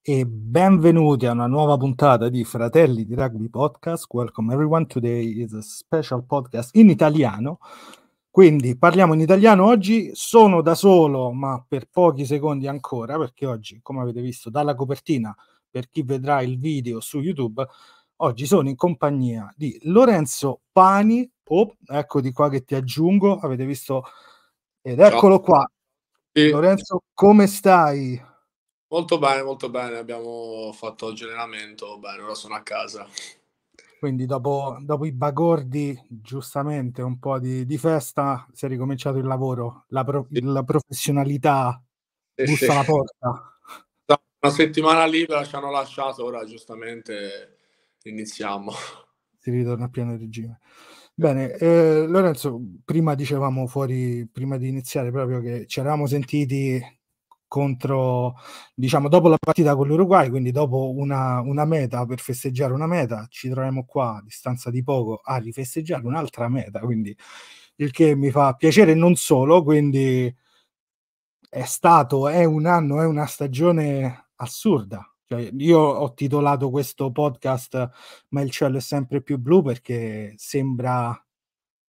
E benvenuti a una nuova puntata di Fratelli di Rugby Podcast. Welcome everyone. Today is a special podcast in italiano. Quindi parliamo in italiano oggi, sono da solo, ma per pochi secondi ancora, perché oggi, come avete visto dalla copertina, per chi vedrà il video su YouTube, Oggi sono in compagnia di Lorenzo Pani, oh, ecco di qua che ti aggiungo, avete visto, ed eccolo Ciao. qua. Sì. Lorenzo, come stai? Molto bene, molto bene, abbiamo fatto il generamento, bene, ora sono a casa. Quindi dopo, dopo i bagordi, giustamente, un po' di, di, festa, si è ricominciato il lavoro, la, pro, sì. la professionalità bussa sì, alla porta. Una settimana libera ci hanno lasciato, ora giustamente iniziamo. Si ritorna a pieno regime. Bene, eh, Lorenzo, prima dicevamo fuori, prima di iniziare proprio che ci eravamo sentiti contro, diciamo, dopo la partita con l'Uruguay, quindi dopo una, una, meta per festeggiare una meta, ci troviamo qua a distanza di poco a rifesteggiare un'altra meta, quindi il che mi fa piacere non solo, quindi è stato, è un anno, è una stagione assurda, eh, io ho titolato questo podcast Ma il cielo è sempre più blu perché sembra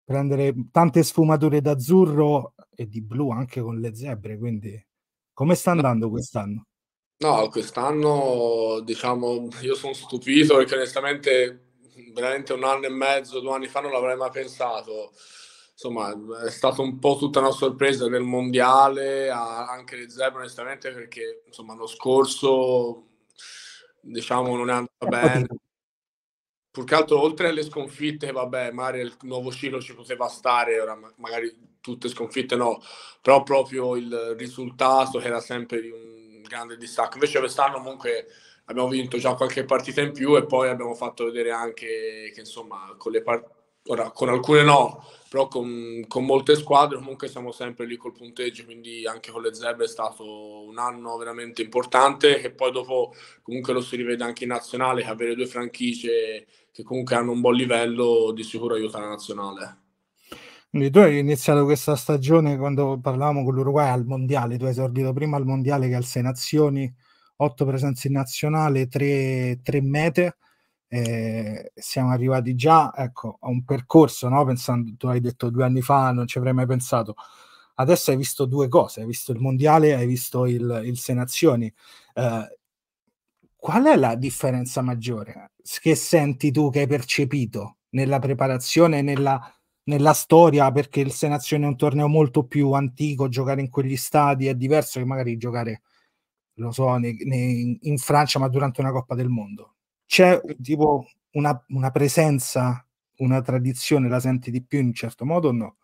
prendere tante sfumature d'azzurro e di blu anche con le zebre, quindi come sta andando quest'anno? No, quest'anno diciamo io sono stupito perché onestamente veramente un anno e mezzo, due anni fa non l'avrei mai pensato. Insomma, è stata un po' tutta una sorpresa nel mondiale, anche le zebre onestamente perché insomma l'anno scorso diciamo non è andata eh, bene. Pur che altro, oltre alle sconfitte, vabbè, magari il nuovo Ciro ci poteva stare, ora magari tutte sconfitte no, però proprio il risultato che era sempre di un grande distacco. Invece quest'anno comunque abbiamo vinto già qualche partita in più e poi abbiamo fatto vedere anche che insomma con le partite ora con alcune no, però con, con, molte squadre comunque siamo sempre lì col punteggio, quindi anche con le zebre è stato un anno veramente importante che poi dopo comunque lo si rivede anche in nazionale, avere due franchigie che comunque hanno un buon livello di sicuro aiuta la nazionale. Quindi tu hai iniziato questa stagione quando parlavamo con l'Uruguay al Mondiale, tu hai esordito prima al Mondiale che al Sei Nazioni, otto presenze in nazionale, tre, tre mete eh, siamo arrivati già ecco, a un percorso, no? Pensando, tu hai detto due anni fa, non ci avrei mai pensato. Adesso hai visto due cose, hai visto il mondiale, hai visto il, il Senazioni. Eh, qual è la differenza maggiore che senti tu, che hai percepito nella preparazione, nella, nella storia, perché il Senazione è un torneo molto più antico, giocare in quegli stadi è diverso che magari giocare, lo so, ne, ne, in Francia, ma durante una Coppa del Mondo c'è tipo una, una presenza, una tradizione, la senti di più in un certo modo o no?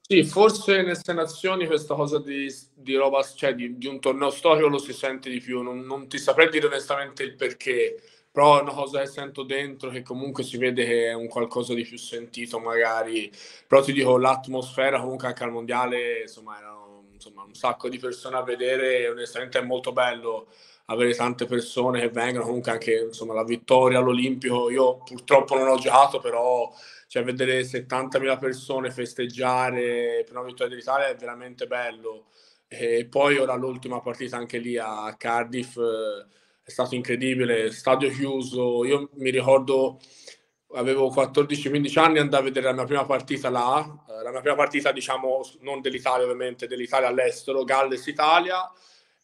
Sì, forse nelle nazioni questa cosa di, di roba, cioè di, di, un torneo storico lo si sente di più, non, non, ti saprei dire onestamente il perché, però è una cosa che sento dentro che comunque si vede che è un qualcosa di più sentito magari, però ti dico l'atmosfera comunque anche al mondiale, insomma, erano insomma, un sacco di persone a vedere, onestamente è molto bello avere tante persone che vengono, comunque anche insomma, la vittoria all'Olimpico, io purtroppo non ho giocato, però cioè, vedere 70.000 persone festeggiare per una vittoria dell'Italia è veramente bello. E poi ora l'ultima partita anche lì a Cardiff eh, è stato incredibile, stadio chiuso, io mi ricordo avevo 14-15 anni andavo a vedere la mia prima partita là, eh, la mia prima partita diciamo non dell'Italia ovviamente, dell'Italia all'estero, Galles-Italia,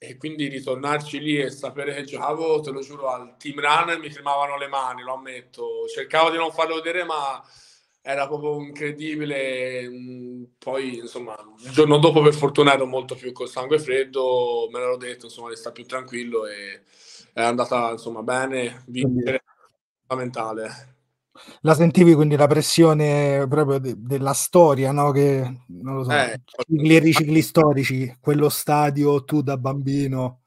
e quindi ritornarci lì e sapere che giocavo, te lo giuro, al team run mi tremavano le mani, lo ammetto. Cercavo di non farlo vedere, ma era proprio incredibile. Mm, poi, insomma, il giorno dopo, per fortuna, ero molto più col sangue freddo, me l'ero detto, insomma, di stare più tranquillo e è andata, insomma, bene, vincere, fondamentale la sentivi quindi la pressione proprio de- della storia, no? Che non lo so, eh, cicli e ricicli storici, quello stadio tu da bambino.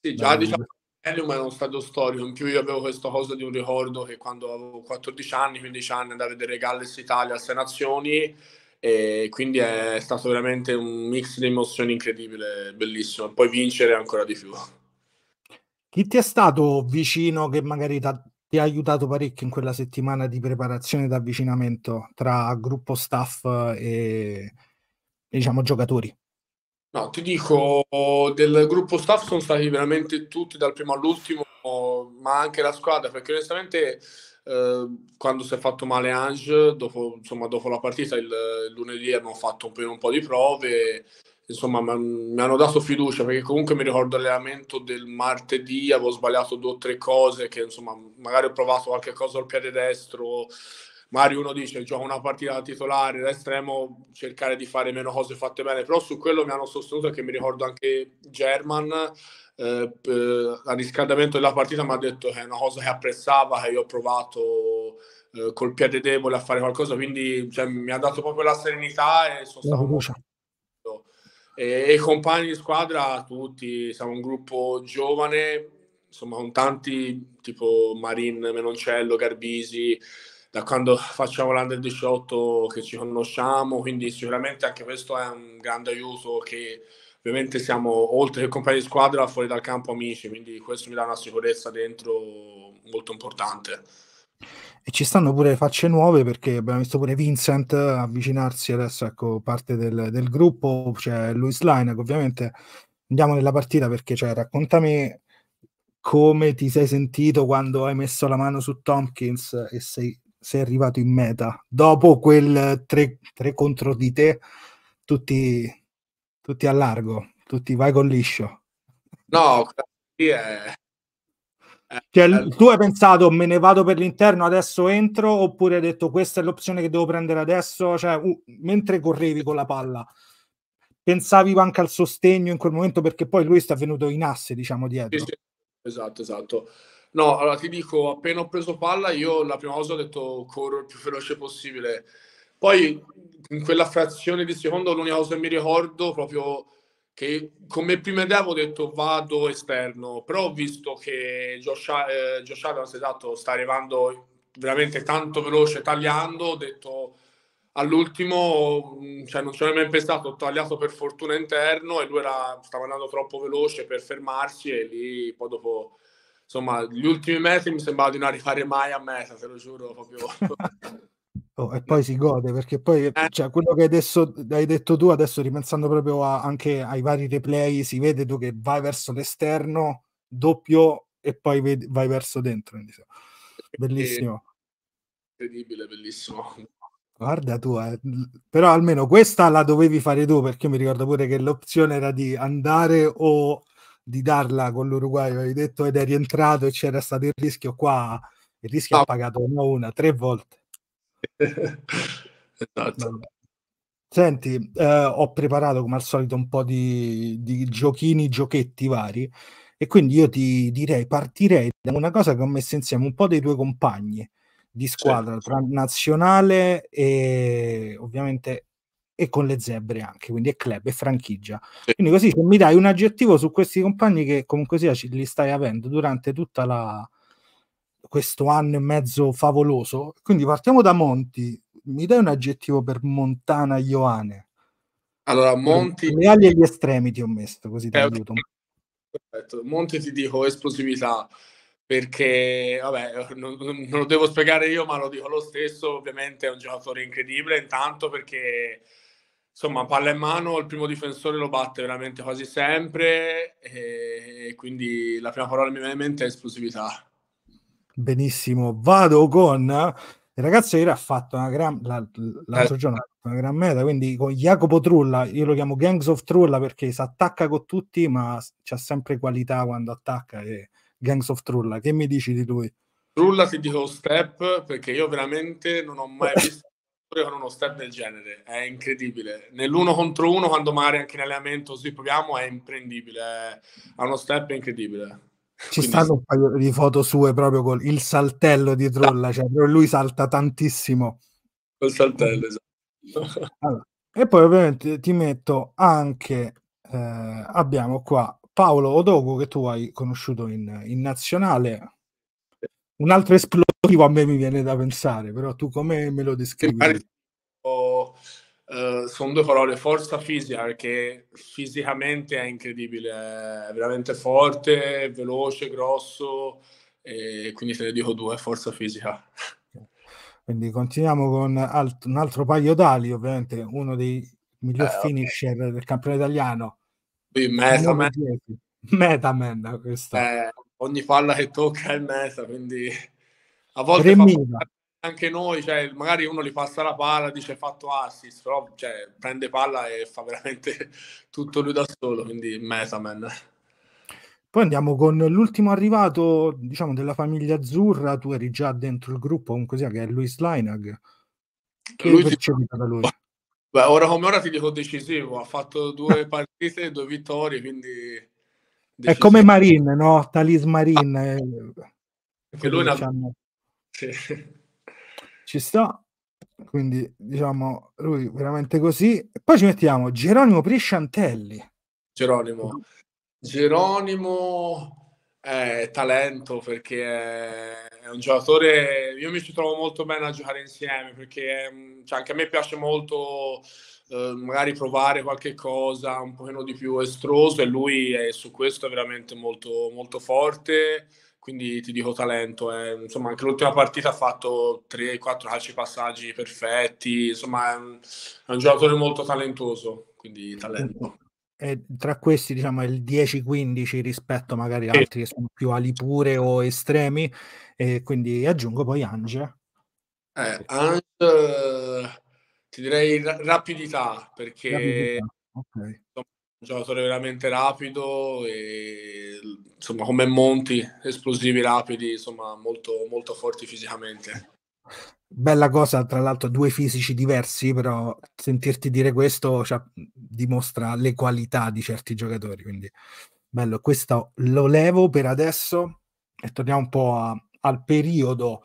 Sì, già Beh, diciamo Helium era uno stadio storico, in più io avevo questa cosa di un ricordo che quando avevo 14 anni, 15 anni andavo a vedere Galles Italia, Sei Nazioni e quindi è stato veramente un mix di emozioni incredibile, bellissimo, poi vincere ancora di più. Chi ti è stato vicino che magari ti ha ti ha aiutato parecchio in quella settimana di preparazione e avvicinamento tra gruppo staff e diciamo giocatori? No, ti dico, del gruppo staff sono stati veramente tutti dal primo all'ultimo, ma anche la squadra, perché onestamente eh, quando si è fatto male Ange, dopo, insomma, dopo la partita il, il lunedì abbiamo fatto un, un po' di prove insomma mi hanno dato fiducia perché comunque mi ricordo l'allenamento del martedì, avevo sbagliato due o tre cose che insomma magari ho provato qualche cosa al piede destro, magari uno dice gioca una partita da titolare, da estremo, cercare di fare meno cose fatte bene, però su quello mi hanno sostenuto che mi ricordo anche German eh, al riscaldamento della partita mi ha detto che è una cosa che apprezzava, che io ho provato eh, col piede debole a fare qualcosa, quindi cioè, mi ha dato proprio la serenità e sono stato e, e compagni di squadra tutti, siamo un gruppo giovane, insomma con tanti tipo Marin, Menoncello, Garbisi, da quando facciamo l'Under 18 che ci conosciamo, quindi sicuramente anche questo è un grande aiuto che ovviamente siamo oltre che compagni di squadra fuori dal campo amici, quindi questo mi dà una sicurezza dentro molto importante. E ci stanno pure le facce nuove perché abbiamo visto pure Vincent avvicinarsi adesso, ecco, parte del, del gruppo, c'è cioè Luis Line, ovviamente andiamo nella partita perché cioè, raccontami come ti sei sentito quando hai messo la mano su Tompkins e sei, sei arrivato in meta dopo quel 3 contro di te tutti, tutti a largo tutti vai con liscio no sì, è, cioè, tu hai pensato me ne vado per l'interno, adesso entro, oppure hai detto questa è l'opzione che devo prendere adesso? Cioè, uh, mentre correvi con la palla, pensavi anche al sostegno in quel momento perché poi lui sta venuto in asse, diciamo, dietro. Esatto, esatto. No, allora ti dico, appena ho preso palla, io la prima cosa ho detto corro il più veloce possibile. Poi in quella frazione di secondo l'unica cosa che mi ricordo proprio che come prima idea avevo detto vado esterno, però ho visto che Josh, eh, Josh Adams esatto, sta arrivando veramente tanto veloce tagliando, ho detto all'ultimo mm, cioè, non ci avevo mai pensato, ho tagliato per fortuna interno e lui era, stava andando troppo veloce per fermarsi e lì poi dopo insomma gli ultimi metri mi sembrava di non arrivare mai a meta, te lo giuro proprio. Oh, e poi si gode perché poi eh. cioè, quello che adesso hai detto tu, adesso ripensando proprio a, anche ai vari replay, si vede tu che vai verso l'esterno doppio e poi vai verso dentro. Insomma. Bellissimo. Incredibile, bellissimo. Guarda tu, eh. però almeno questa la dovevi fare tu perché io mi ricordo pure che l'opzione era di andare o di darla con l'Uruguay, avevi detto ed è rientrato e c'era stato il rischio qua, il rischio no. ha pagato no, una, tre volte. esatto. Senti, eh, ho preparato come al solito un po' di, di, giochini, giochetti vari e quindi io ti direi, partirei da una cosa che ho messo insieme un po' dei tuoi compagni di squadra certo. tra nazionale e ovviamente e con le zebre anche, quindi è club e franchigia. Sì. Quindi così se mi dai un aggettivo su questi compagni che comunque sia li stai avendo durante tutta la, questo anno e mezzo favoloso. Quindi partiamo da Monti. Mi dai un aggettivo per Montana Ioane? Allora, Monti... Le ali e gli estremi ti ho messo, così ti eh, aiuto. Perfetto. Monti ti dico esplosività, perché, vabbè, non, non, lo devo spiegare io, ma lo dico lo stesso. Ovviamente è un giocatore incredibile, intanto perché, insomma, palla in mano, il primo difensore lo batte veramente quasi sempre, e quindi la prima parola che mi viene in mente è esplosività. Benissimo, vado con il ragazzo ieri ha fatto una gran l'altro eh. giorno una gran meta, quindi con Jacopo Trulla, io lo chiamo Gangs of Trulla perché si attacca con tutti, ma c'ha sempre qualità quando attacca e Gangs of Trulla, che mi dici di lui? Trulla ti dico step perché io veramente non ho mai visto con uno step del genere, è incredibile. Nell'uno contro uno, quando magari anche in allenamento così proviamo, è imprendibile, ha uno step incredibile. Ci Quindi... stanno un paio di foto sue proprio con il saltello di Trolla, ah. cioè lui salta tantissimo. Col saltello, esatto. Allora, e poi ovviamente ti metto anche, eh, abbiamo qua Paolo Odogo che tu hai conosciuto in, in nazionale, un altro esplosivo a me mi viene da pensare, però tu come me lo descrivi? Uh, eh, sono due parole, forza fisica, perché fisicamente è incredibile, è veramente forte, veloce, grosso, e quindi te ne dico due, forza fisica. Quindi continuiamo con alt- un altro paio d'ali, ovviamente uno dei miglior eh, finisher okay. del campione italiano. Sì, Metaman. Metaman, questa. Eh, ogni palla che tocca è il meta, quindi a volte... 3.000. Fa anche noi, cioè, magari uno gli passa la palla, dice fatto assist, però cioè, prende palla e fa veramente tutto lui da solo, quindi Mesaman. Poi andiamo con l'ultimo arrivato, diciamo, della famiglia azzurra, tu eri già dentro il gruppo, comunque sia, che è Luis Leinag. Che lui percepita ti... da lui? Beh, ora come ora ti dico decisivo, ha fatto due partite, due vittorie, quindi... Decisivo. È come Marin, no? Talis Marin. Ah, eh, lui ne ha... Diciamo... Sì. Ci sta. Quindi diciamo lui veramente così. Poi ci mettiamo Geronimo Prisciantelli. Geronimo. Geronimo è talento perché è un giocatore. Io mi ci trovo molto bene a giocare insieme perché cioè, anche a me piace molto. Uh, magari provare qualche cosa un pochino di più estroso e lui è, su questo è veramente molto, molto forte quindi ti dico talento. Eh. Insomma, anche l'ultima partita ha fatto 3-4 calci passaggi perfetti, insomma è un, è un, giocatore molto talentuoso, quindi talento. E tra questi diciamo è il 10-15 rispetto magari ad altri che sono più ali pure o estremi, e quindi aggiungo poi Ange. Eh, Ange, ti direi rapidità, perché rapidità. Okay. Insomma, giocatore veramente rapido e insomma come Monti, esplosivi rapidi, insomma molto, molto forti fisicamente. Bella cosa, tra l'altro due fisici diversi, però sentirti dire questo cioè, dimostra le qualità di certi giocatori, quindi bello, questo lo levo per adesso e torniamo un po' a, al periodo,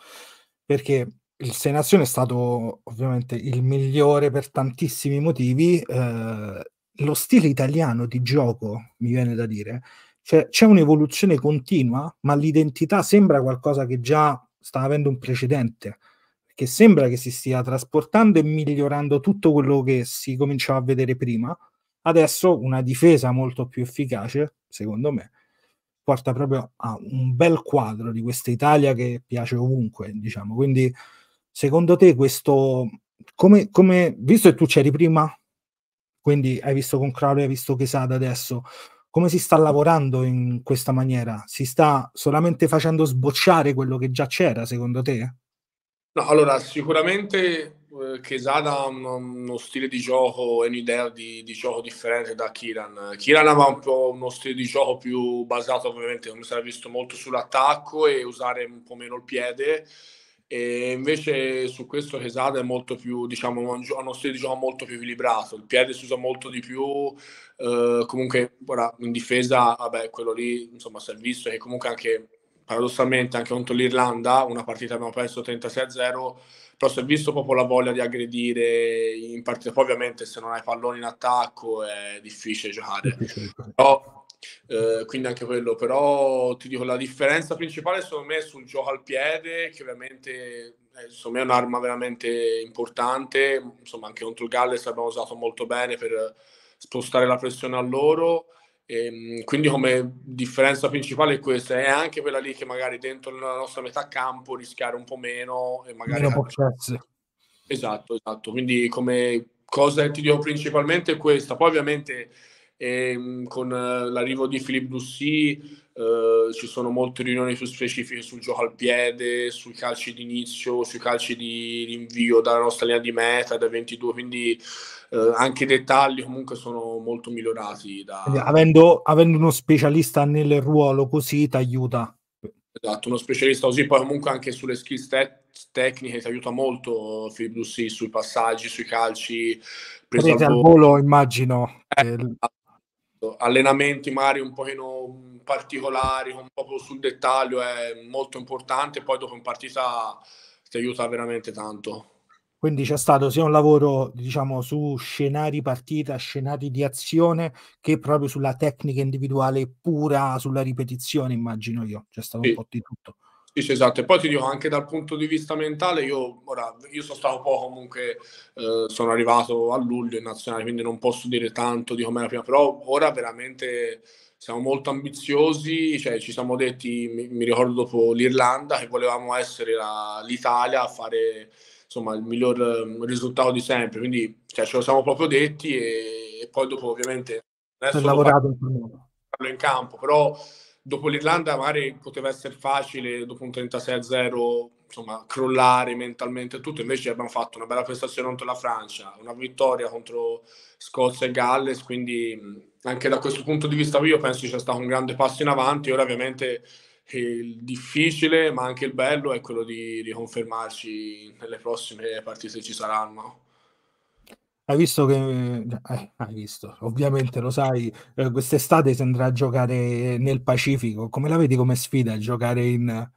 perché il Sei Nazioni è stato ovviamente il migliore per tantissimi motivi. Eh, lo stile italiano di gioco, mi viene da dire, cioè, c'è un'evoluzione continua, ma l'identità sembra qualcosa che già sta avendo un precedente, che sembra che si stia trasportando e migliorando tutto quello che si cominciava a vedere prima. Adesso una difesa molto più efficace, secondo me, porta proprio a un bel quadro di questa Italia che piace ovunque, diciamo. Quindi, secondo te, questo come, come visto che tu c'eri prima quindi hai visto con Crowley, hai visto Quesada adesso. Come si sta lavorando in questa maniera? Si sta solamente facendo sbocciare quello che già c'era, secondo te? No, allora sicuramente eh, ha uno, uno, stile di gioco e un'idea di, di, gioco differente da Kiran. Kiran aveva un po' uno stile di gioco più basato ovviamente, come si era visto, molto sull'attacco e usare un po' meno il piede e invece su questo Quesada è molto più, diciamo, uno stile di gioco molto più equilibrato, il piede si usa molto di più, eh, comunque ora in difesa, vabbè, quello lì, insomma, si è visto e comunque anche paradossalmente anche contro l'Irlanda, una partita abbiamo perso 36-0, però si è visto proprio la voglia di aggredire in partita, poi ovviamente se non hai palloni in attacco è difficile giocare, però eh, quindi anche quello, però ti dico la differenza principale secondo me è sul gioco al piede, che ovviamente eh, secondo me è un'arma veramente importante, insomma anche contro il Galles abbiamo usato molto bene per spostare la pressione a loro, e, ehm, quindi come differenza principale è questa, è anche quella lì che magari dentro la nostra metà campo rischiare un po' meno e magari... Meno Esatto, esatto, quindi come cosa ti dico principalmente è questa, poi ovviamente e ehm, con eh, l'arrivo di Philippe Dussy eh, ci sono molte riunioni più specifiche sul gioco al piede, sui calci d'inizio, sui calci di rinvio dalla nostra linea di meta da 22, quindi eh, anche i dettagli comunque sono molto migliorati. Da... Avendo, avendo, uno specialista nel ruolo così ti aiuta. Esatto, uno specialista così, poi comunque anche sulle skill te- tecniche ti aiuta molto Philippe Dussy sui passaggi, sui calci. Presa al volo, immagino. eh allenamenti magari un pochino mm, particolari, un po' sul dettaglio è molto importante, poi dopo in partita ti aiuta veramente tanto. Quindi c'è stato sia un lavoro diciamo, su scenari partita, scenari di azione, che proprio sulla tecnica individuale pura, sulla ripetizione, immagino io. C'è stato sì. un po' di tutto. Dice esatto, e poi ti dico anche dal punto di vista mentale, io, ora, io sono stato poco comunque, eh, sono arrivato a luglio in nazionale, quindi non posso dire tanto di com'era prima, però ora veramente siamo molto ambiziosi, cioè ci siamo detti, mi, mi ricordo dopo l'Irlanda, che volevamo essere la, l'Italia a fare insomma, il miglior ehm, risultato di sempre, quindi cioè, ce lo siamo proprio detti e, e poi dopo ovviamente... Adesso ho lavorato in campo, però dopo l'Irlanda magari poteva essere facile, dopo un 36-0, insomma, crollare mentalmente tutto, invece abbiamo fatto una bella prestazione contro la Francia, una vittoria contro Scozia e Galles, quindi anche da questo punto di vista io penso sia stato un grande passo in avanti, ora ovviamente il difficile ma anche il bello è quello di riconfermarci nelle prossime partite che ci saranno. Hai visto che eh, eh, hai visto, ovviamente lo sai, eh, quest'estate si andrà a giocare nel Pacifico. Come la vedi come sfida giocare in,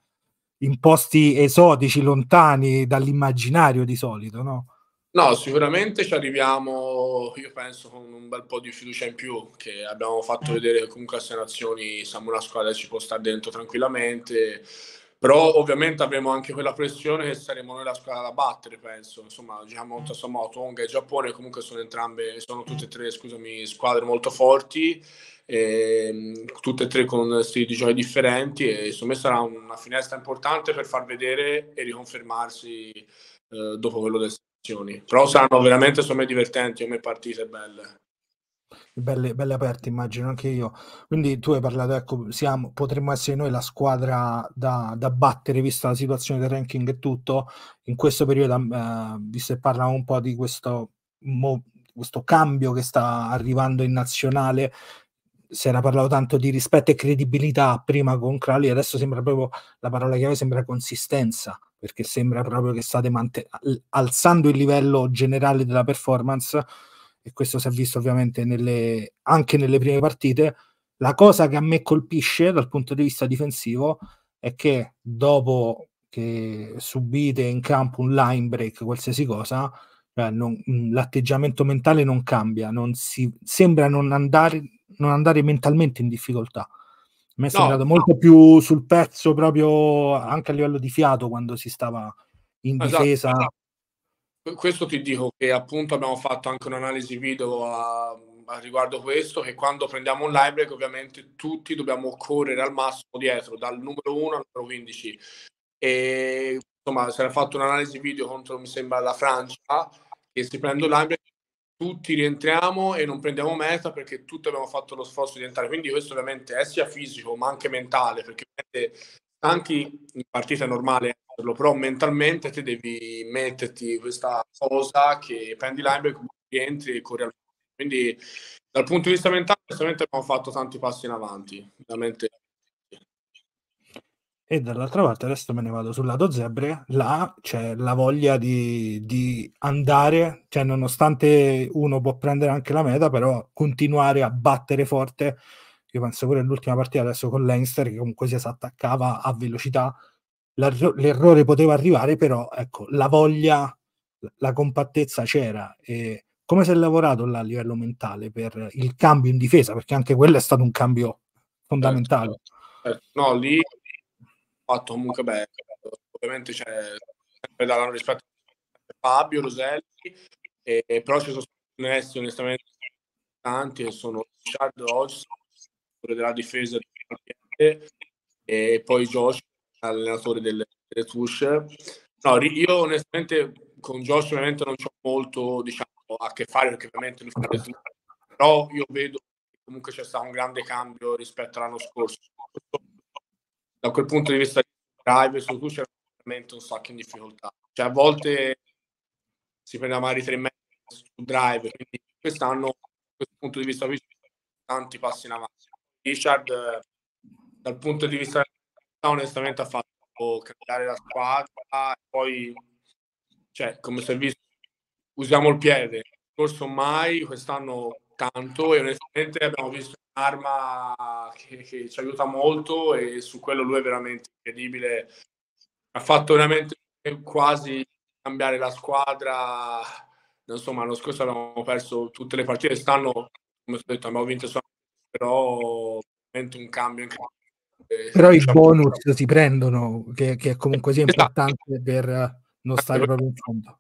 in posti esotici, lontani dall'immaginario di solito, no? No, sicuramente ci arriviamo, io penso, con un bel po' di fiducia in più, che abbiamo fatto vedere comunque a Sei Nazioni siamo una squadra che ci può stare dentro tranquillamente però ovviamente avremo anche quella pressione che saremo noi la squadra da battere, penso. Insomma, diciamo Tassamo, Tonga e Giappone comunque sono entrambe, sono tutte e tre, scusami, squadre molto forti, e, ehm, tutte e tre con stili di gioco differenti e insomma sarà una finestra importante per far vedere e riconfermarsi eh, dopo quello delle selezioni. Però saranno veramente insomma, divertenti come partite belle. Belle, belle aperte, immagino anche io. Quindi tu hai parlato, ecco, siamo, potremmo essere noi la squadra da, da, battere, vista la situazione del ranking e tutto. In questo periodo, ehm, eh, visto che parlavamo un po' di questo, mo, questo cambio che sta arrivando in nazionale, si era parlato tanto di rispetto e credibilità prima con Crowley, adesso sembra proprio la parola chiave sembra consistenza, perché sembra proprio che state mant- alzando il livello generale della performance e questo si è visto ovviamente nelle, anche nelle prime partite. La cosa che a me colpisce dal punto di vista difensivo è che dopo che subite in campo un line break, qualsiasi cosa, eh, non, mm, l'atteggiamento mentale non cambia, non si, sembra non andare, non andare mentalmente in difficoltà. A me è no, sembrato molto no. più sul pezzo proprio anche a livello di fiato quando si stava in esatto, difesa. Esatto. Questo ti dico che appunto abbiamo fatto anche un'analisi video a, a riguardo questo, che quando prendiamo un library ovviamente tutti dobbiamo correre al massimo dietro, dal numero 1 al numero 15. E insomma, si era fatto un'analisi video contro, mi sembra, la Francia, che si prende un library, tutti rientriamo e non prendiamo meta perché tutti abbiamo fatto lo sforzo di entrare. Quindi questo ovviamente è eh, sia fisico ma anche mentale, perché anche in partita normale farlo, però mentalmente te devi metterti questa cosa che prendi linebacker, rientri e corri al quindi dal punto di vista mentale sicuramente abbiamo fatto tanti passi in avanti veramente e dall'altra parte adesso me ne vado sul lato zebre là c'è la voglia di, di, andare cioè nonostante uno può prendere anche la meta però continuare a battere forte io penso pure all'ultima partita adesso con Leinster che comunque si attaccava a velocità l'errore poteva arrivare, però ecco, la voglia, la compattezza c'era. E come si è lavorato là a livello mentale per il cambio in difesa? Perché anche quello è stato un cambio fondamentale. Eh, no, lì fatto comunque bene. Ovviamente c'è sempre da rispetto a Fabio, Roselli, e, e però ci sono onesti, onestamente tanti che sono Richard Hodgson, della difesa di e poi Josh allenatore delle, delle Tusce. No, io onestamente con Josh ovviamente non ho molto diciamo, a che fare perché ovviamente lui fa del tutto, però io vedo che comunque c'è stato un grande cambio rispetto all'anno scorso. Da quel punto di vista drive su cui è veramente un sacco in difficoltà. Cioè a volte si prende magari tre mezzi su drive, quindi quest'anno da questo punto di vista qui tanti passi in avanti. Richard dal punto di vista onestamente ha fatto cambiare la squadra poi, cioè, come si è visto, usiamo il piede. Forse mai, quest'anno tanto e onestamente abbiamo visto un'arma che, che, ci aiuta molto e su quello lui è veramente incredibile. Ha fatto veramente quasi cambiare la squadra. Insomma, l'anno scorso abbiamo perso tutte le partite, quest'anno, come ho detto, abbiamo vinto solo, però veramente un cambio incredibile però eh, i diciamo bonus però. Diciamo si prendono, che, che è comunque sia esatto. importante esatto. per non esatto, stare proprio in fondo.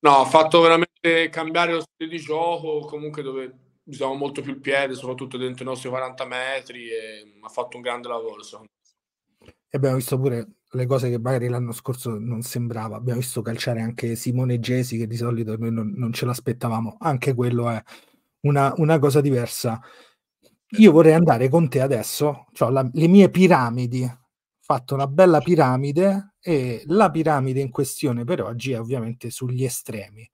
No, ha fatto veramente cambiare lo stile di gioco, comunque dove usavamo molto più il piede, soprattutto dentro i nostri 40 metri, e ha fatto un grande lavoro. insomma. E abbiamo visto pure le cose che magari l'anno scorso non sembrava. Abbiamo visto calciare anche Simone Gesi, che di solito noi non, non ce l'aspettavamo. Anche quello è una, una cosa diversa. Io vorrei andare con te adesso, cioè la, le mie piramidi, ho fatto una bella piramide e la piramide in questione per oggi è ovviamente sugli estremi.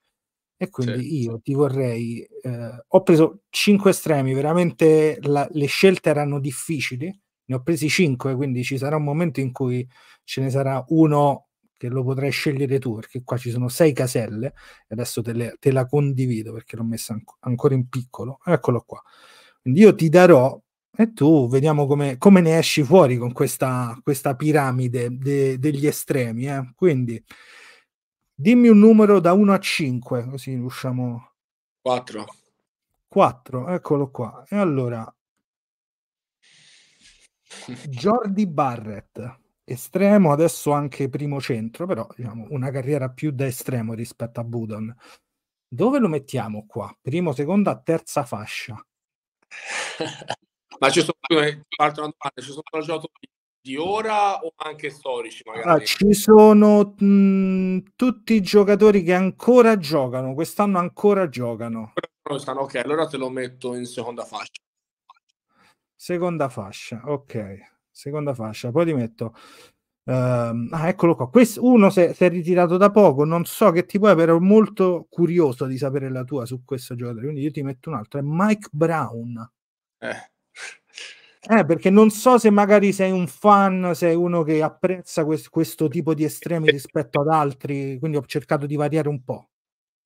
E quindi sì. io ti vorrei, eh, ho preso 5 estremi, veramente la, le scelte erano difficili, ne ho presi 5, quindi ci sarà un momento in cui ce ne sarà uno che lo potrai scegliere tu, perché qua ci sono 6 caselle, adesso te, le, te, la condivido perché l'ho messa an- ancora in piccolo, eccolo qua. Quindi io ti darò e tu vediamo come, come ne esci fuori con questa, questa piramide de, degli estremi. Eh? Quindi dimmi un numero da 1 a 5, così riusciamo. 4. 4, eccolo qua. E allora, Jordi Barrett, estremo, adesso anche primo centro, però diciamo una carriera più da estremo rispetto a Budon. Dove lo mettiamo qua? Primo, seconda, terza fascia. Ma ci sono, eh, domanda, ci sono giocatori di ora o anche storici magari? Ah, ci sono mh, tutti i giocatori che ancora giocano, quest'anno ancora giocano. Ok, allora te lo metto in seconda fascia. Seconda fascia, ok. Seconda fascia, poi ti metto Uh, ah, eccolo qua. Questo, uno si è ritirato da poco, non so che tipo è, però molto curioso di sapere la tua su questo giocatore. Quindi io ti metto un altro, è Mike Brown. Eh. Eh, perché non so se magari sei un fan, sei uno che apprezza quest- questo tipo di estremi rispetto ad altri, quindi ho cercato di variare un po'.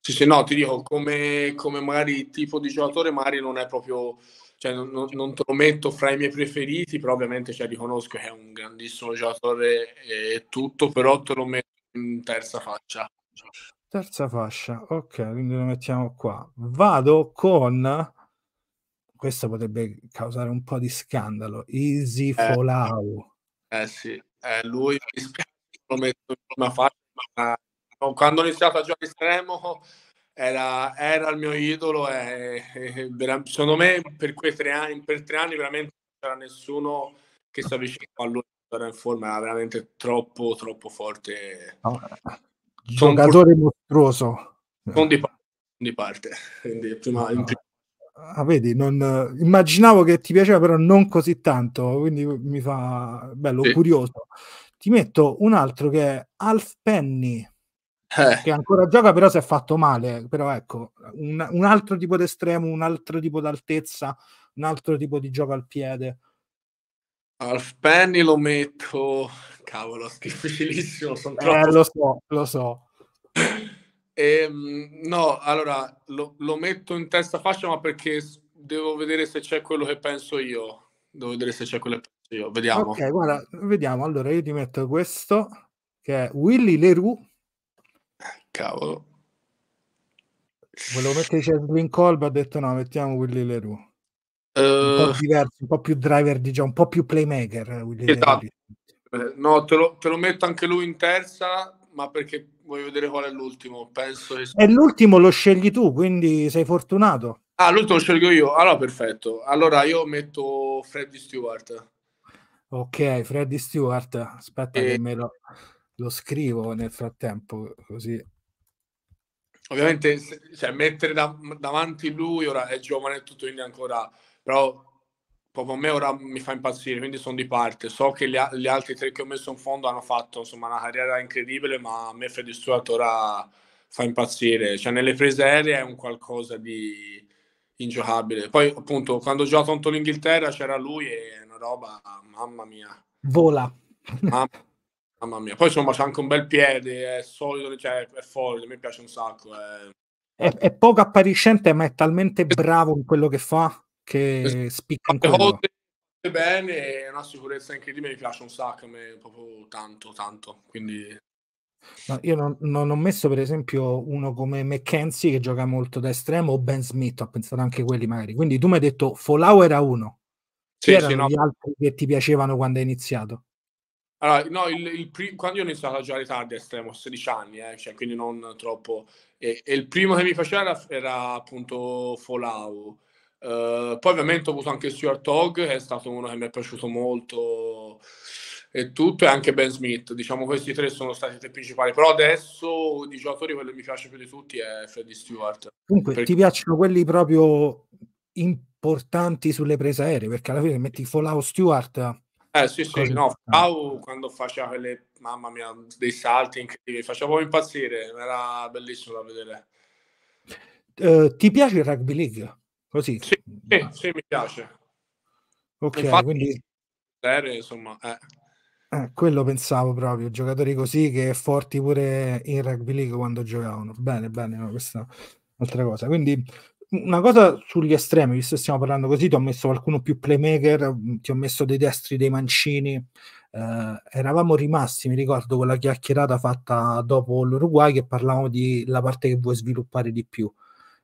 Sì, sì, no, ti dico, come, come magari tipo di giocatore Mario non è proprio, cioè non, non, te lo metto fra i miei preferiti, però ovviamente cioè, riconosco che è un grandissimo giocatore e tutto, però te lo metto in terza fascia. Terza fascia, ok, quindi lo mettiamo qua. Vado con, questo potrebbe causare un po' di scandalo, Easy eh, Folau. Eh sì, eh, lui mi spiace, lo metto in prima fascia, ma quando ho iniziato a giocare a Sanremo era, era, il mio idolo e, e, secondo me per quei tre anni, per tre anni veramente non c'era nessuno che si avvicinava a lui era in forma, era veramente troppo troppo forte. No, giocatore pur... mostruoso. Non di, parte, di parte. Quindi prima, no. Ah, prima... Ah, vedi, non... immaginavo che ti piaceva, però non così tanto, quindi mi fa bello sì. curioso. Ti metto un altro che è Alf Penny. Eh. eh. che ancora gioca però si è fatto male però ecco un, un altro tipo d'estremo, un altro tipo d'altezza un altro tipo di gioco al piede Al Penny lo metto cavolo difficilissimo sono eh, troppo... eh, lo so lo so e, ehm, no allora lo, lo metto in testa faccia, ma perché devo vedere se c'è quello che penso io devo vedere se c'è quello che penso io vediamo ok guarda vediamo allora io ti metto questo che è Willy Leroux eh, cavolo. Volevo mettere Cheslin Colby, ha detto no, mettiamo Willy Leroux. Uh, un eh. po' diverso, un po' più driver di già un po' più playmaker. Eh, Willy esatto. No, te lo, te lo metto anche lui in terza, ma perché voglio vedere qual è l'ultimo. Penso che... E l'ultimo lo scegli tu, quindi sei fortunato. Ah, l'ultimo lo scelgo io. Allora, ah, perfetto. Allora io metto Freddy Stewart. Ok, Freddy Stewart. Aspetta e... che me lo lo scrivo nel frattempo, così. Ovviamente, cioè, mettere da, davanti lui, ora è giovane e tutto, quindi ancora, però proprio a me ora mi fa impazzire, quindi sono di parte. So che gli, altri tre che ho messo in fondo hanno fatto insomma, una carriera incredibile, ma a me Freddy Stewart ora fa impazzire. Cioè, nelle prese aeree è un qualcosa di ingiocabile. Poi, appunto, quando ho giocato contro l'Inghilterra c'era lui e una roba, mamma mia. Vola. Mamma Mamma mia, poi insomma c'è anche un bel piede, è solido, cioè, è folle, mi piace un sacco. È... È, è, poco appariscente, ma è talmente bravo in quello che fa che spicca in quello. Bene, è una sicurezza incredibile, mi piace un sacco, me, proprio tanto, tanto. Quindi... No, io non, non, ho messo per esempio uno come McKenzie che gioca molto da estremo o Ben Smith, ho pensato anche a quelli magari. Quindi tu mi hai detto Fallout era uno. Sì, Chi erano no. gli altri che ti piacevano quando hai iniziato? Allora, no, il, il pri- quando io ho iniziato a giocare tardi estremo, 16 anni, eh, cioè, quindi non troppo. E, e, il primo che mi faceva era, era appunto Fallout. Uh, eh, poi ovviamente ho avuto anche Stuart Hogg, che è stato uno che mi è piaciuto molto e tutto, e anche Ben Smith. Diciamo questi tre sono stati i tre principali, però adesso di giocatori quello che mi piace più di tutti è Freddy Stewart. Comunque perché... ti piacciono quelli proprio importanti sulle prese aeree, perché alla fine metti Fallout Stewart eh sì, sì, no, Fau ah. quando faceva quelle, mamma mia, dei salti incredibili, faceva impazzire, era bellissimo da vedere. Uh, ti piace il rugby league? Così? Sì, sì, sì mi piace. Ok, Infatti, quindi... Insomma, eh. Eh, quello pensavo proprio, giocatori così che forti pure in rugby league quando giocavano. Bene, bene, no, questa altra cosa. Quindi una cosa sugli estremi, visto che stiamo parlando così, ti ho messo qualcuno più playmaker, mm, ti ho messo dei destri, dei mancini. Eh, eravamo rimasti, mi ricordo, quella chiacchierata fatta dopo l'Uruguay che parlavamo della parte che vuoi sviluppare di più.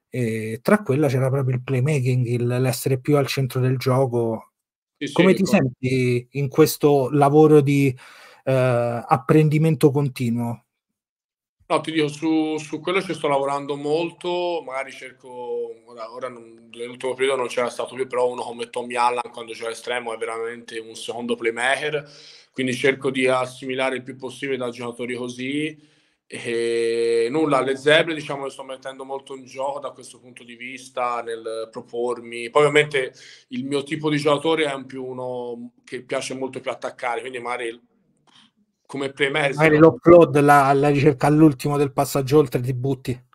E tra quella c'era proprio il playmaking, il, l'essere più al centro del gioco. Sì, Come ti senti in questo lavoro di eh, apprendimento continuo? No, ti dico, su, su, quello ci sto lavorando molto, magari cerco, ora, ora non, nell'ultimo periodo non c'era stato più, però uno come Tommy Allan quando c'è estremo è veramente un secondo playmaker, quindi cerco di assimilare il più possibile da giocatori così. E nulla, le zebre diciamo le sto mettendo molto in gioco da questo punto di vista nel propormi. Poi ovviamente il mio tipo di giocatore è un più uno che piace molto più attaccare, quindi magari come premesso. Magari l'upload, la, la ricerca all'ultimo del passaggio oltre ti butti.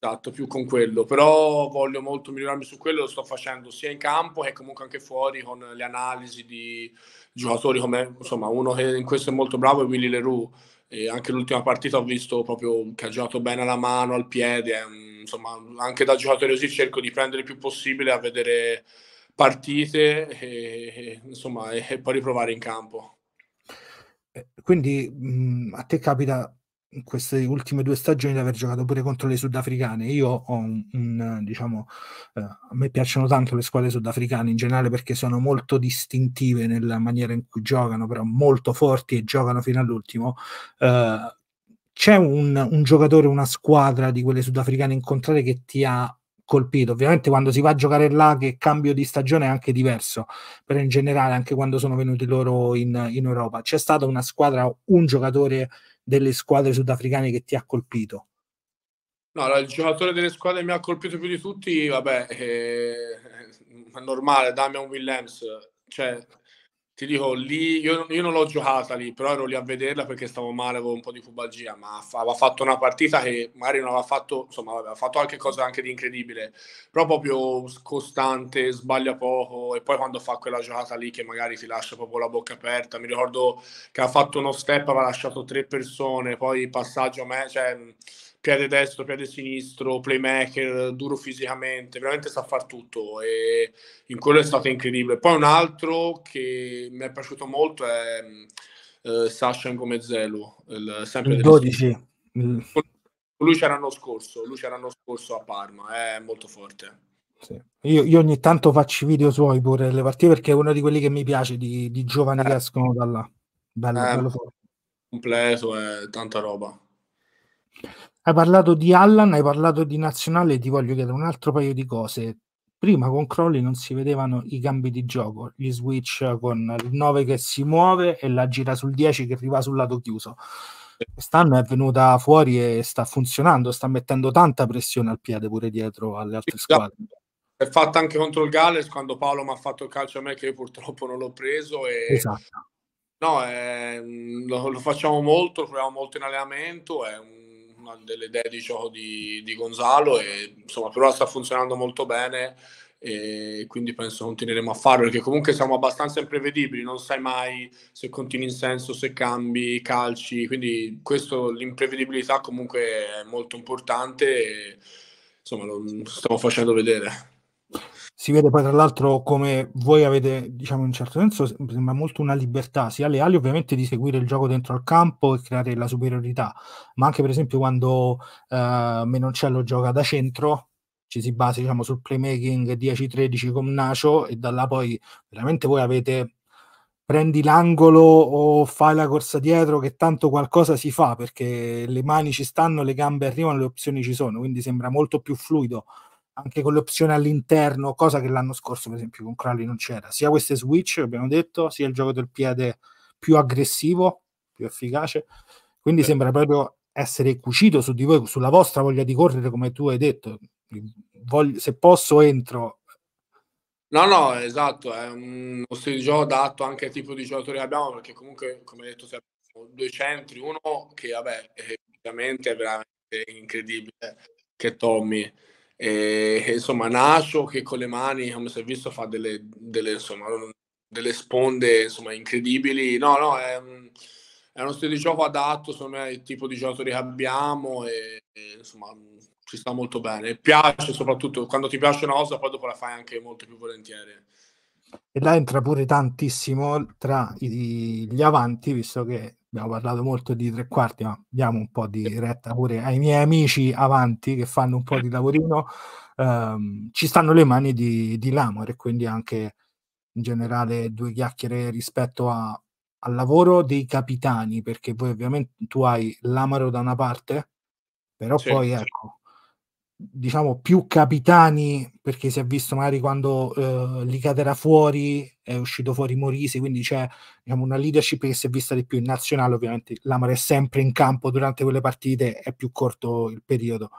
Esatto, più con quello, però voglio molto migliorarmi su quello, lo sto facendo sia in campo che comunque anche fuori con le analisi di giocatori come, insomma, uno che in questo è molto bravo è Willy Leroux, e anche l'ultima partita ho visto proprio che ha giocato bene alla mano, al piede, insomma, anche da giocatore così cerco di prendere il più possibile a vedere partite e, e, insomma, e, e poi riprovare in campo. Eh, quindi mh, mhmm, a te capita in queste ultime due stagioni di aver giocato pure contro le sudafricane. Io ho un, un diciamo, eh, a me piacciono tanto le squadre sudafricane in generale perché sono molto distintive nella maniera in cui giocano, però molto forti e giocano fino all'ultimo. Eh, c'è un, un, giocatore, una squadra di quelle sudafricane incontrate che ti ha colpito. Ovviamente quando si va a giocare là che cambio di stagione è anche diverso, però in generale anche quando sono venuti loro in, in Europa. C'è stata una squadra, un giocatore delle squadre sudafricane che ti ha colpito? No, il giocatore delle squadre che mi ha colpito più di tutti, vabbè, è, eh, è normale, Damian Williams, cioè ti dico lì, io, io, non l'ho giocata lì, però ero lì a vederla perché stavo male, avevo un po' di fubagia, ma aveva fatto una partita che magari non aveva fatto, insomma, aveva fatto anche cose anche di incredibile, però proprio costante, sbaglia poco e poi quando fa quella giocata lì che magari ti lascia proprio la bocca aperta, mi ricordo che ha fatto uno step, aveva lasciato tre persone, poi passaggio me, cioè piede destro, piede sinistro, playmaker, duro fisicamente, veramente sa far tutto e in quello è stato incredibile. Poi un altro che mi è piaciuto molto è eh, Sasha Ngomezelu, il, sempre il 12. Mm. Lui c'era l'anno scorso, lui c'era l'anno scorso a Parma, è molto forte. Sì. Io, io, ogni tanto faccio video suoi pure le partite perché è uno di quelli che mi piace di, di giovani eh. che escono da là. Bello, eh, bello completo, è tanta roba. Hai parlato di Allan, hai parlato di nazionale e ti voglio chiedere un altro paio di cose. Prima con Crowley non si vedevano i cambi di gioco, gli switch con il 9 che si muove e la gira sul 10 che arriva sul lato chiuso. Quest'anno è venuta fuori e sta funzionando, sta mettendo tanta pressione al piede pure dietro alle altre squadre. È fatta anche contro il Galles quando Paolo mi ha fatto il calcio a me che io purtroppo non l'ho preso. E... Esatto. No, è... lo, lo, facciamo molto, lo proviamo molto in allenamento, è un delle idee di gioco di, di Gonzalo e insomma, per ora sta funzionando molto bene e quindi penso continueremo a farlo perché comunque siamo abbastanza imprevedibili, non sai mai se continui in senso, se cambi calci, quindi questo, l'imprevedibilità comunque è molto importante e insomma lo stiamo facendo vedere. Si vede poi tra l'altro come voi avete, diciamo in un certo senso, sembra molto una libertà, sia alle ali ovviamente di seguire il gioco dentro al campo e creare la superiorità, ma anche per esempio quando eh, Menoncello gioca da centro, ci si basa diciamo, sul playmaking 10-13 con Nacio e da là poi veramente voi avete prendi l'angolo o fai la corsa dietro, che tanto qualcosa si fa perché le mani ci stanno, le gambe arrivano, le opzioni ci sono, quindi sembra molto più fluido anche con le opzioni all'interno, cosa che l'anno scorso, per esempio, con Crowley non c'era. Sia queste switch, abbiamo detto, sia il gioco del piede più aggressivo, più efficace. Quindi sì. sembra proprio essere cucito su di voi, sulla vostra voglia di correre, come tu hai detto. Voglio, se posso, entro. No, no, esatto. È uno stile di gioco adatto anche al tipo di giocatori che abbiamo, perché comunque, come hai detto, siamo due centri. Uno che, vabbè, è eh, veramente, è veramente incredibile, che Tommy e, insomma Nacho che con le mani, come si è visto, fa delle, delle, insomma, delle sponde insomma, incredibili. No, no, è, è, uno stile di gioco adatto insomma, al tipo di giocatori che abbiamo e, e insomma ci sta molto bene. Piace soprattutto quando ti piace una cosa, poi dopo la fai anche molto più volentieri. E là entra pure tantissimo tra i, gli avanti, visto che abbiamo parlato molto di tre quarti, ma diamo un po' di retta pure ai miei amici avanti che fanno un po' di lavorino. Um, ci stanno le mani di, di Lamor e quindi anche in generale due chiacchiere rispetto a, al lavoro dei capitani, perché poi ovviamente tu hai Lamaro da una parte, però sì, poi ecco, diciamo più capitani perché si è visto magari quando eh, li cadrà fuori è uscito fuori Morisi quindi c'è diciamo, una leadership che si è vista di più in nazionale ovviamente l'Amare è sempre in campo durante quelle partite è più corto il periodo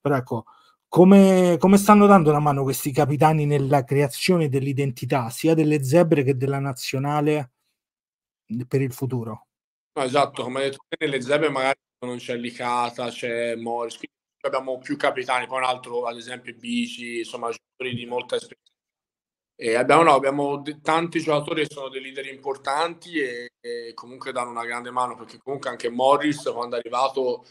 però ecco come, come stanno dando una mano questi capitani nella creazione dell'identità sia delle zebre che della nazionale per il futuro? No, esatto, come hai detto, nelle zebre magari non c'è Licata, c'è Morris, abbiamo più capitani, poi un altro ad esempio Bici, insomma giocatori di molta esperienza. E abbiamo, no, abbiamo de- tanti giocatori che sono dei leader importanti e, e, comunque danno una grande mano perché comunque anche Morris quando è arrivato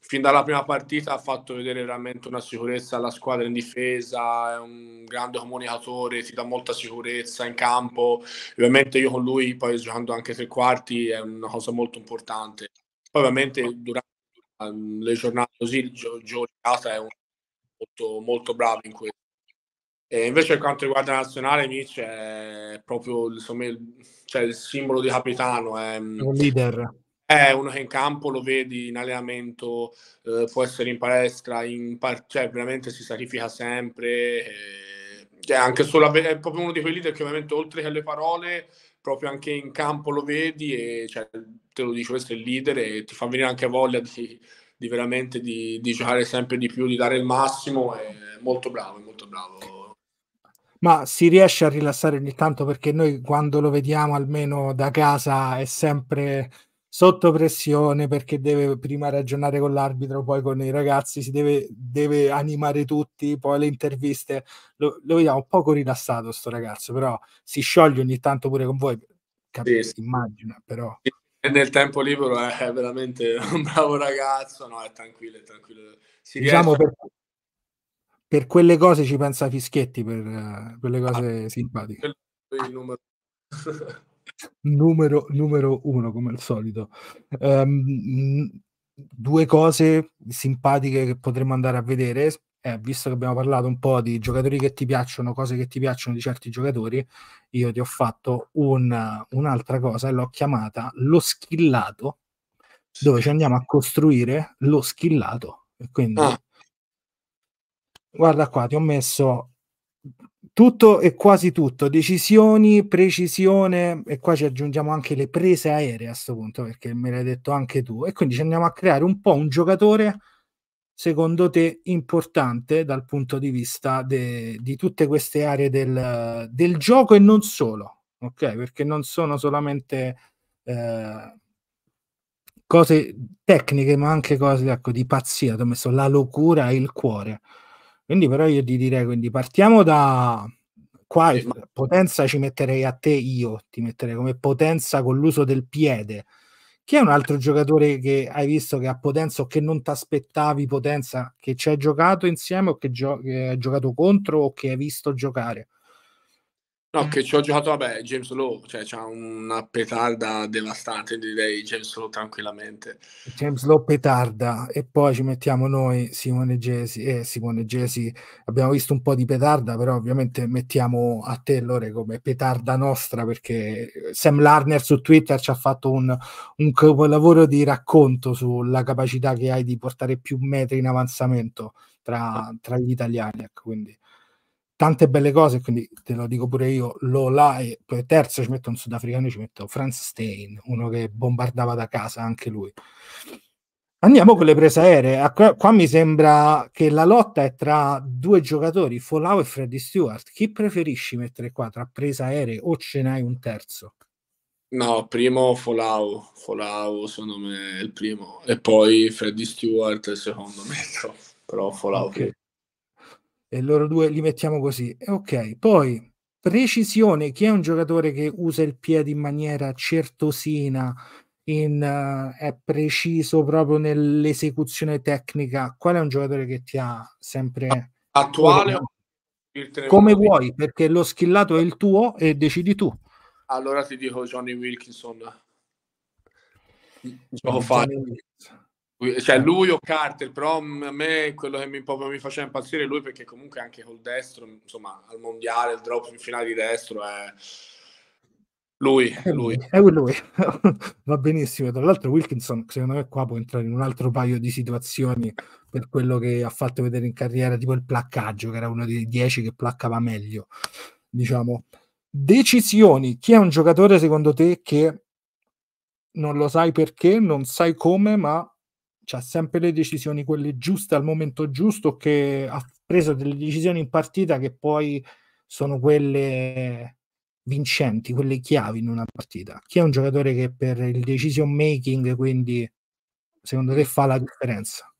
fin dalla prima partita ha fatto vedere veramente una sicurezza alla squadra in difesa, è un grande comunicatore, ti dà molta sicurezza in campo, ovviamente io con lui poi giocando anche tre quarti è una cosa molto importante. Poi ovviamente durante Ehm, le giornate così, Gio, Gio è un, molto, molto bravo in questo. E invece per quanto riguarda la nazionale, Mitch è proprio insomma, il, cioè il simbolo di capitano. Mm, è, un leader. È uno che in campo lo vedi in allenamento, eh, può essere in palestra, in par- cioè veramente si sacrifica sempre. Eh, cioè anche solo, è proprio uno di quei leader che ovviamente oltre che alle parole proprio anche in campo lo vedi e cioè, te lo dice questo è il leader e ti fa venire anche voglia di, di veramente di, di, giocare sempre di più, di dare il massimo, è molto bravo, è molto bravo. Ma si riesce a rilassare ogni tanto perché noi quando lo vediamo almeno da casa è sempre sotto pressione perché deve prima ragionare con l'arbitro, poi con i ragazzi, si deve, deve animare tutti, poi le interviste. Lo, lo vediamo poco rilassato sto ragazzo, però si scioglie ogni tanto pure con voi, capito? Sì. immagina però. E nel tempo libero è veramente un bravo ragazzo, no, è tranquillo, è tranquillo. Si diciamo riesce... per, per, quelle cose ci pensa Fischietti, per, per eh, le cose ah, simpatiche. Il numero... numero, numero uno, come al solito. Um, due cose simpatiche che potremmo andare a vedere. Eh, visto che abbiamo parlato un po' di giocatori che ti piacciono, cose che ti piacciono di certi giocatori, io ti ho fatto un, un'altra cosa e l'ho chiamata lo schillato, dove ci andiamo a costruire lo schillato. Quindi, ah. guarda qua, ti ho messo tutto e quasi tutto, decisioni, precisione e qua ci aggiungiamo anche le prese aeree a questo punto perché me l'hai detto anche tu e quindi ci andiamo a creare un po' un giocatore secondo te importante dal punto di vista de, di tutte queste aree del, del, gioco e non solo, ok? Perché non sono solamente eh, cose tecniche ma anche cose ecco, di pazzia, ho messo la locura e il cuore quindi però io ti direi, quindi partiamo da qua, sì. potenza ci metterei a te io, ti metterei come potenza con l'uso del piede. Chi è un altro giocatore che hai visto che ha potenza o che non ti aspettavi potenza, che ci hai giocato insieme o che, gio- che hai giocato contro o che hai visto giocare? No, che ci ho giocato, vabbè, James Lowe, cioè c'ha una petarda devastante, direi James Lowe tranquillamente. James Lowe petarda, e poi ci mettiamo noi, Simone Gesi, eh, Simone Gesi, abbiamo visto un po' di petarda, però ovviamente mettiamo a te, Lore, come petarda nostra, perché Sam Larner su Twitter ci ha fatto un, un capolavoro di racconto sulla capacità che hai di portare più metri in avanzamento tra, ah. tra gli italiani, ecco, quindi tante belle cose, quindi te lo dico pure io, Lola e poi terzo ci metto un sudafricano, ci metto Franz Stein, uno che bombardava da casa anche lui. Andiamo con le prese aeree. Qua, qua mi sembra che la lotta è tra due giocatori, Folau e Freddy Stewart. Chi preferisci mettere qua tra presa aeree o ce n'hai un terzo? No, primo Folau, Folau secondo me è il primo e poi Freddy Stewart è il secondo me, però Folau okay. che e loro due li mettiamo così. ok, poi precisione, chi è un giocatore che usa il piede in maniera certosina, in, uh, è preciso proprio nell'esecuzione tecnica? Qual è un giocatore che ti ha sempre... Attuale? Come vuoi, perché lo schillato è il tuo e decidi tu. Allora ti dico Johnny Wilkinson. Gioco fatto. Cioè certo. lui o Carter, però a me quello che mi, proprio mi faceva impazzire è lui perché comunque anche col destro, insomma, al mondiale, il drop in finale di destro è... Lui, è lui. È lui. Va benissimo. Tra l'altro Wilkinson, secondo me qua può entrare in un altro paio di situazioni per quello che ha fatto vedere in carriera, tipo il placcaggio, che era uno dei dieci che placcava meglio, diciamo. Decisioni. Chi è un giocatore secondo te che non lo sai perché, non sai come, ma ha sempre le decisioni quelle giuste al momento giusto, che ha preso delle decisioni in partita che poi sono quelle vincenti, quelle chiavi in una partita. Chi è un giocatore che per il decision making, quindi secondo te fa la differenza?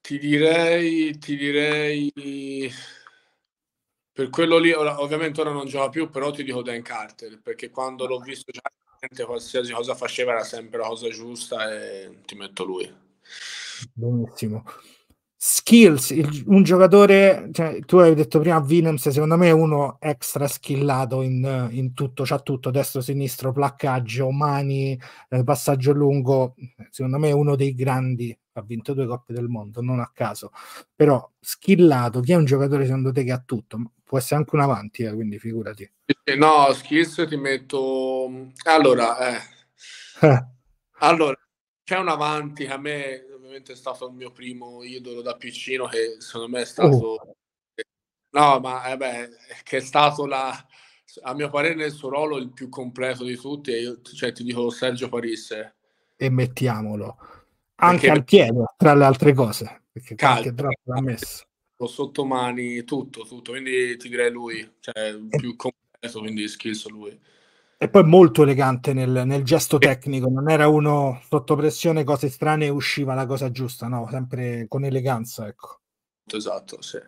Ti direi, ti direi per quello lì, ora, ovviamente ora non gioca più, però ti dico Dan Carter, perché quando l'ho visto già veramente qualsiasi cosa faceva era sempre la cosa giusta e ti metto lui. Benissimo. Skills, il, un giocatore, cioè, tu hai detto prima Williams, secondo me è uno extra skillato in, in tutto, c'ha tutto, destro, sinistro, placcaggio, mani, eh, passaggio lungo, secondo me è uno dei grandi, ha vinto due coppe del mondo, non a caso, però skillato, chi è un giocatore secondo te che ha tutto? può essere anche un avanti, eh, quindi figurati. No, Skills ti metto... Allora, eh. allora, c'è un avanti che a me ovviamente è stato il mio primo idolo da piccino che secondo me è stato... Oh. No, ma eh beh, che è stato la, a mio parere nel suo ruolo il più completo di tutti, e io, cioè, ti dico Sergio Parisse. E mettiamolo anche perché... al piede, tra le altre cose, perché calcio, qualche drop l'ha messo sotto mani tutto, tutto, quindi ti direi lui, cioè più completo, quindi schisso lui. E poi molto elegante nel, nel gesto tecnico, non era uno sotto pressione, cose strane, usciva la cosa giusta, no? Sempre con eleganza, ecco. Esatto, sì.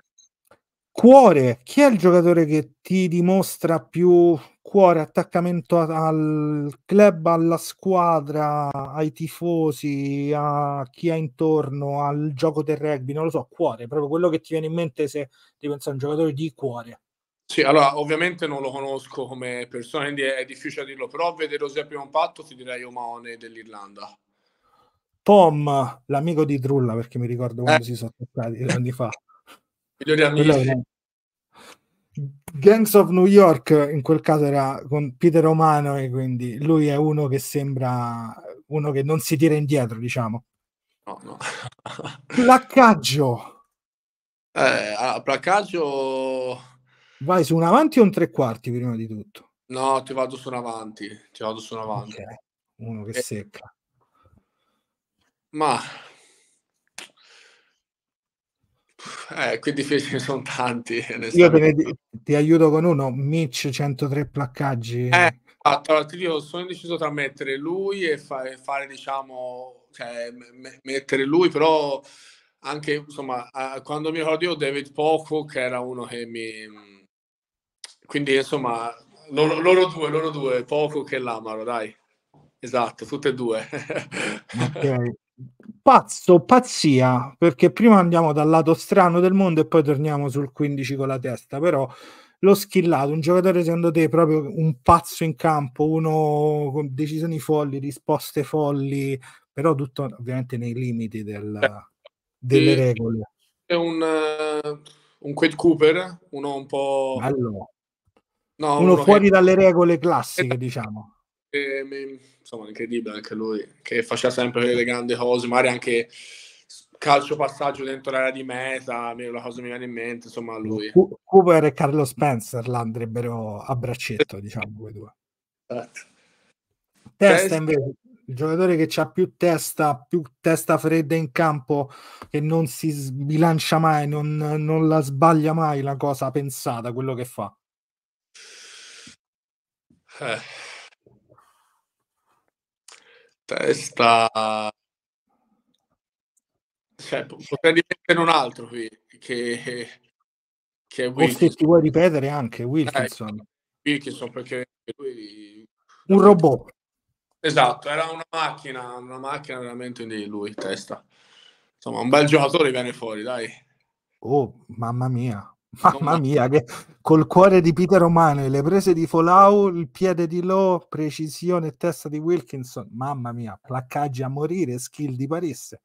Cuore, chi è il giocatore che ti dimostra più cuore, attaccamento al club, alla squadra, ai tifosi, a chi è intorno, al gioco del rugby? Non lo so, cuore, proprio quello che ti viene in mente se ti pensi a un giocatore di cuore. Sì, allora ovviamente non lo conosco come persona, quindi è, difficile dirlo, però vedere Osea primo impatto ti direi Omaone dell'Irlanda. Tom, l'amico di Trulla, perché mi ricordo quando eh. si sono toccati anni fa. Migliori amici. Gangs of New York in quel caso era con Peter Romano e quindi lui è uno che sembra uno che non si tira indietro, diciamo. No, no. Placcaggio. Eh, allora, placcaggio... Vai su un avanti o un tre quarti prima di tutto? No, ti vado su un avanti, ti vado su un avanti. Okay. Uno che eh. secca. Ma eh, qui difesi sono tanti. Eh, io ne, ti aiuto con uno, Mitch 103 placcaggi. Eh, allora, ti dico, sono indeciso tra mettere lui e fare, fare diciamo, cioè, m- mettere lui, però anche, insomma, eh, quando mi ricordo io David Poco, che era uno che mi... Mm, quindi, insomma, loro, loro due, loro due, Poco che l'amaro, dai. Esatto, tutte e due. ok. pazzo, pazzia, perché prima andiamo dal lato strano del mondo e poi torniamo sul 15 con la testa, però lo schillato, un giocatore secondo te proprio un pazzo in campo, uno con decisioni folli, risposte folli, però tutto ovviamente nei limiti del, delle regole. È un, un Quade Cooper, uno un po'... Allora, no, uno, uno fuori che... dalle regole classiche, esatto. diciamo insomma, incredibile anche lui, che faceva sempre le grandi cose, magari anche calcio passaggio dentro l'area di meta, la cosa mi viene in mente, insomma, lui. Cooper e Carlo Spencer l'andrebbero a braccetto, diciamo, voi due. Esatto. Testa invece, il giocatore che ha più testa, più testa fredda in campo, che non si sbilancia mai, non, non la sbaglia mai la cosa pensata, quello che fa. Eh Testa cioè, potrei ripetere un altro qui, che, che è Wilkinson. O se ti vuoi ripetere anche Wilkinson. Eh, Wilkinson, perché lui... Un robot. Esatto, era una macchina, una macchina veramente di lui, testa. Insomma, un bel giocatore viene fuori, dai. Oh, mamma mia. Mamma mia, che col cuore di Peter Romano le prese di Folau, il piede di Lowe, precisione e testa di Wilkinson. Mamma mia, placcaggi a morire, skill di Parisse.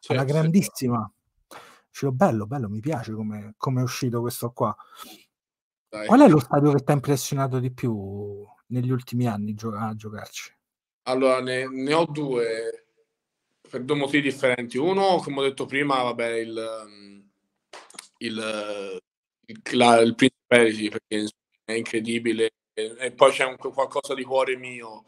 Certo, Alla grandissima. Cioè, bello, bello, mi piace come, come è uscito questo qua. Dai. Qual è lo stadio che ti ha impressionato di più negli ultimi anni gioca- a giocarci? Allora, ne, ne, ho due per due motivi differenti. Uno, come ho detto prima, vabbè, il, il la, il Prince Perigi perché è incredibile e poi c'è un, qualcosa di cuore mio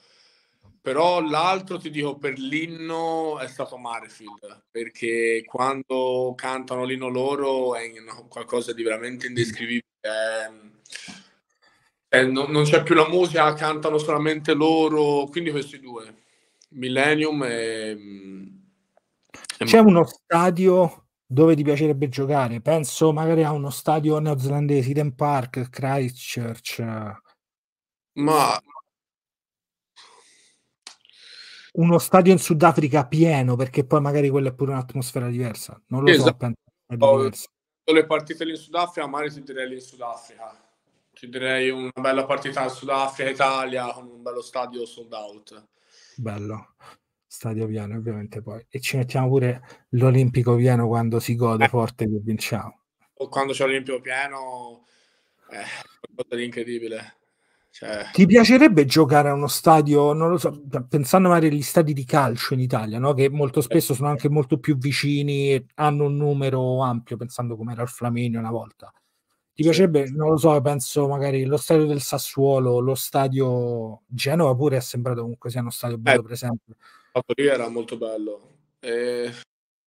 però l'altro ti dico per l'inno è stato Marfield perché quando cantano l'inno loro è qualcosa di veramente indescrivibile è, è, non, non, c'è più la musica cantano solamente loro quindi questi due Millennium e mm, c'è uno stadio dove ti piacerebbe giocare? Penso magari a uno stadio neozelandese, Eden Park, Christchurch. Ma uno stadio in Sudafrica pieno, perché poi magari quella è pure un'atmosfera diversa. Non lo esatto. so, penso. Oh, le partite lì in Sudafrica, magari ti direi lì in Sudafrica. Ti direi una bella partita in Sudafrica, Italia, con un bello stadio sold out. Bello. Stadio Piano, ovviamente poi. E ci mettiamo pure l'Olimpico Piano quando si gode eh. forte che vinciamo. O quando c'è l'Olimpico Piano è eh, qualcosa di incredibile. Cioè... Ti piacerebbe giocare a uno stadio, non lo so, pensando magari agli stadi di calcio in Italia, no? che molto eh, spesso sono anche molto più vicini e hanno un numero ampio, pensando come era il Flaminio una volta. Ti piacerebbe, non lo so, penso magari lo stadio del Sassuolo, lo stadio Genova pure è sembrato comunque sia uno stadio bello, eh. per esempio lì era molto bello. Eh,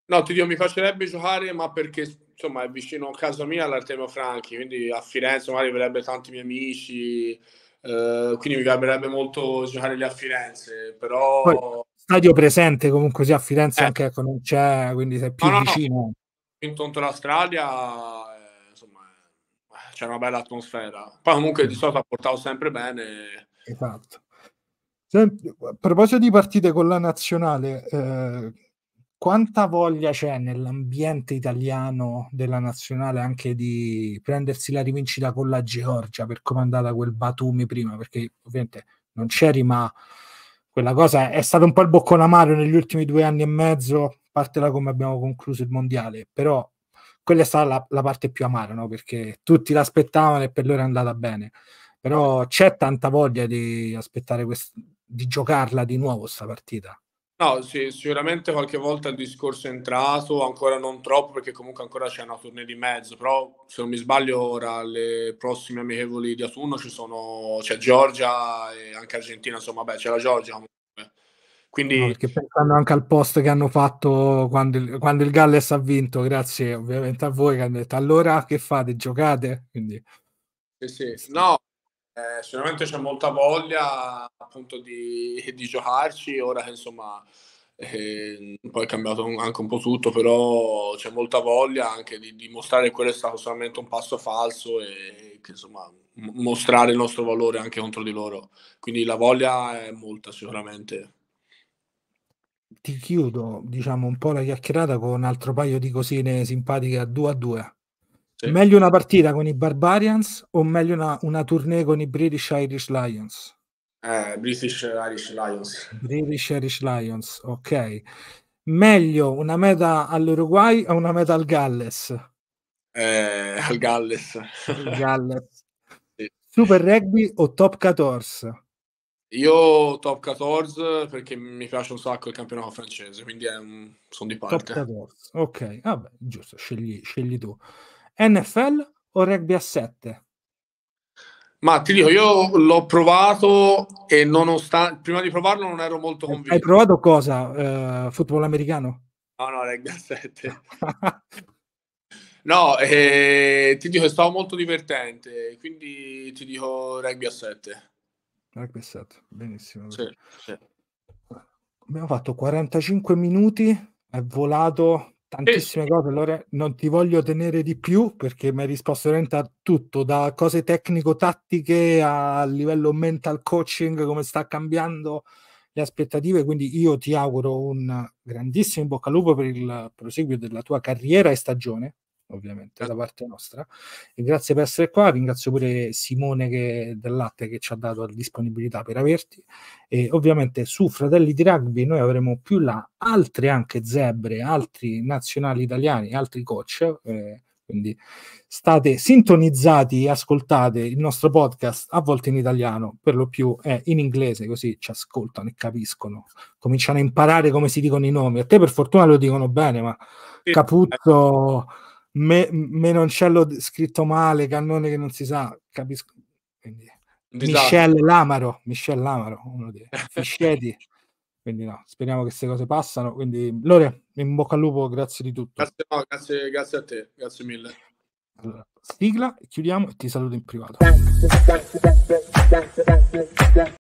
no, ti dico, mi piacerebbe giocare, ma perché insomma è vicino a casa mia all'Artemio Franchi, quindi a Firenze magari avrebbe tanti miei amici, eh, quindi mi piacerebbe molto giocare lì a Firenze, però... Poi, stadio presente comunque sia a Firenze eh. anche ecco, non c'è, quindi sei più no, vicino. No, no. In Tonto l'Australia, eh, insomma, eh, c'è una bella atmosfera. Poi comunque di solito ha portato sempre bene. Esatto. A proposito di partite con la nazionale, eh, quanta voglia c'è nell'ambiente italiano della nazionale anche di prendersi la rivincita con la Georgia per come è andata quel Batumi prima? Perché ovviamente non c'eri, ma quella cosa è stata un po' il boccone amaro negli ultimi due anni e mezzo, parte da come abbiamo concluso il mondiale, però quella è stata la, la parte più amara, no? perché tutti l'aspettavano e per loro è andata bene. Però c'è tanta voglia di aspettare questo di giocarla di nuovo questa partita. No, sì, sicuramente qualche volta il discorso è entrato, ancora non troppo perché comunque ancora c'è una tournée di mezzo, però se non mi sbaglio ora le prossime amichevoli di autunno ci sono, c'è Georgia e anche Argentina, insomma, beh, c'è la Georgia Quindi... No, perché pensando anche al post che hanno fatto quando il, quando il Galles ha vinto, grazie ovviamente a voi che hanno detto allora che fate, giocate? Quindi... Sì, sì. No, eh, sicuramente c'è molta voglia appunto di, di giocarci, ora che insomma eh, poi è cambiato anche un po' tutto, però c'è molta voglia anche di dimostrare che quello è stato solamente un passo falso e che insomma mostrare il nostro valore anche contro di loro. Quindi la voglia è molta sicuramente. Ti chiudo, diciamo, un po' la chiacchierata con un altro paio di cosine simpatiche a 2 a 2. Sì. Meglio una partita con i Barbarians o meglio una, una tournée con i British Irish Lions? Eh, British Irish Lions. British Irish Lions, ok. Meglio una meta all'Uruguay o una meta al Galles? Eh, al Galles. Al Galles. sì. Super Rugby o Top 14? Io top 14 perché mi piace un sacco il campionato francese, quindi un... sono di parte. Top 14, ok, vabbè, giusto, scegli, scegli tu. NFL o rugby a 7? Ma ti dico, io l'ho provato e nonostante, prima di provarlo non ero molto eh, convinto. Hai provato cosa? Uh, football americano? No, no, rugby a 7. no, eh, ti dico, è stato molto divertente, quindi ti dico rugby a 7. Rugby a 7, benissimo. Sì, sì. Abbiamo fatto 45 minuti, è volato tantissime cose, allora non ti voglio tenere di più perché mi hai risposto veramente a tutto, da cose tecnico-tattiche a livello mental coaching, come sta cambiando le aspettative, quindi io ti auguro un grandissimo in bocca al lupo per il proseguio della tua carriera e stagione, ovviamente da parte nostra. E grazie per essere qua, ringrazio pure Simone che, del Latte che ci ha dato la disponibilità per averti. E ovviamente su Fratelli di Rugby noi avremo più là altre anche zebre, altri nazionali italiani, altri coach. Eh, quindi state sintonizzati, ascoltate il nostro podcast a volte in italiano, per lo più è in inglese, così ci ascoltano e capiscono, cominciano a imparare come si dicono i nomi. A te per fortuna lo dicono bene, ma Capuzzo, me, menoncello scritto male, cannone che non si sa, capisco. Quindi, Michel Lamaro, Michel Lamaro, uno dei Fiscetti. quindi no, speriamo che queste cose passano. Quindi Lore, in bocca al lupo, grazie di tutto. Grazie, no, grazie, grazie a te, grazie mille. Allora, sigla, chiudiamo e ti saluto in privato.